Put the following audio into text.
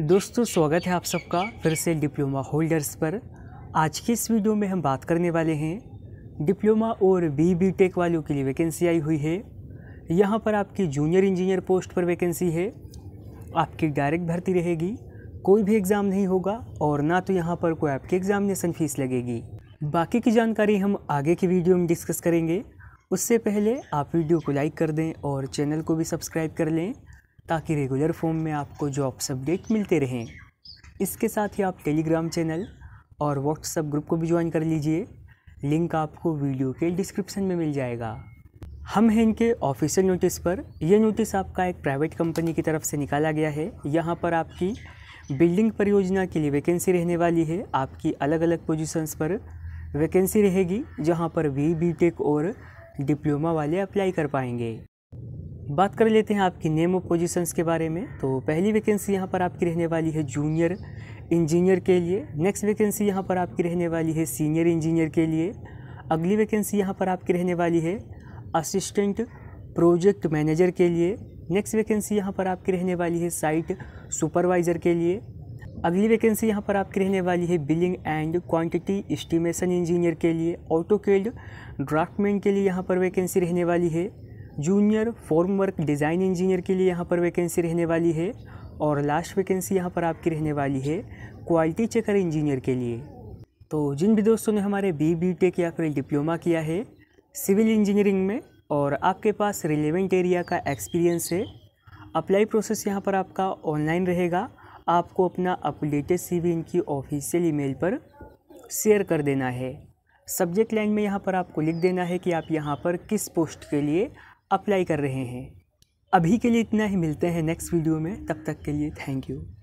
दोस्तों स्वागत है आप सबका फिर से डिप्लोमा होल्डर्स पर आज की इस वीडियो में हम बात करने वाले हैं डिप्लोमा और बी बी टेक वालों के लिए वैकेंसी आई हुई है यहाँ पर आपकी जूनियर इंजीनियर पोस्ट पर वैकेंसी है आपकी डायरेक्ट भर्ती रहेगी कोई भी एग्ज़ाम नहीं होगा और ना तो यहाँ पर कोई आपकी एग्ज़ामिनेसन फ़ीस लगेगी बाकी की जानकारी हम आगे की वीडियो में डिस्कस करेंगे उससे पहले आप वीडियो को लाइक कर दें और चैनल को भी सब्सक्राइब कर लें ताकि रेगुलर फॉर्म में आपको जॉब्स अपडेट मिलते रहें इसके साथ ही आप टेलीग्राम चैनल और व्हाट्सएप ग्रुप को भी ज्वाइन कर लीजिए लिंक आपको वीडियो के डिस्क्रिप्शन में मिल जाएगा हम हैं इनके ऑफिशियल नोटिस पर यह नोटिस आपका एक प्राइवेट कंपनी की तरफ से निकाला गया है यहाँ पर आपकी बिल्डिंग परियोजना के लिए वैकेंसी रहने वाली है आपकी अलग अलग पोजीशंस पर वैकेंसी रहेगी जहाँ पर वी बी टेक और डिप्लोमा वाले अप्लाई कर पाएंगे बात कर लेते हैं आपकी नेम ऑफ पोजीशंस के बारे में तो पहली वैकेंसी यहाँ पर आपकी रहने वाली है जूनियर इंजीनियर के लिए नेक्स्ट वैकेंसी यहाँ पर आपकी रहने वाली है सीनियर इंजीनियर के लिए अगली वैकेंसी यहाँ पर आपकी रहने वाली है असिस्टेंट प्रोजेक्ट मैनेजर के लिए नेक्स्ट वैकेंसी यहाँ पर आपकी रहने वाली है साइट सुपरवाइज़र के लिए अगली वैकेंसी यहाँ पर आपकी रहने वाली है billing and quantity estimation engineer के लिए ऑटो केल्ड ड्राफ्टमैन के लिए यहाँ पर वैकेंसी रहने वाली है junior form work design engineer के लिए यहाँ पर वैकेंसी रहने वाली है और लास्ट वैकेंसी यहाँ पर आपकी रहने वाली है क्वालिटी चेकर इंजीनियर के लिए तो जिन भी दोस्तों ने हमारे बी बी टेक या फिर डिप्लोमा किया है सिविल इंजीनियरिंग में और आपके पास रिलेवेंट एरिया का एक्सपीरियंस है अप्लाई प्रोसेस यहाँ पर आपका ऑनलाइन रहेगा आपको अपना अपडेटेड सीवी इनकी ऑफिशियल मेल पर शेयर कर देना है सब्जेक्ट लाइन में यहाँ पर आपको लिख देना है कि आप यहाँ पर किस पोस्ट के लिए अप्लाई कर रहे हैं अभी के लिए इतना ही मिलते हैं नेक्स्ट वीडियो में तब तक के लिए थैंक यू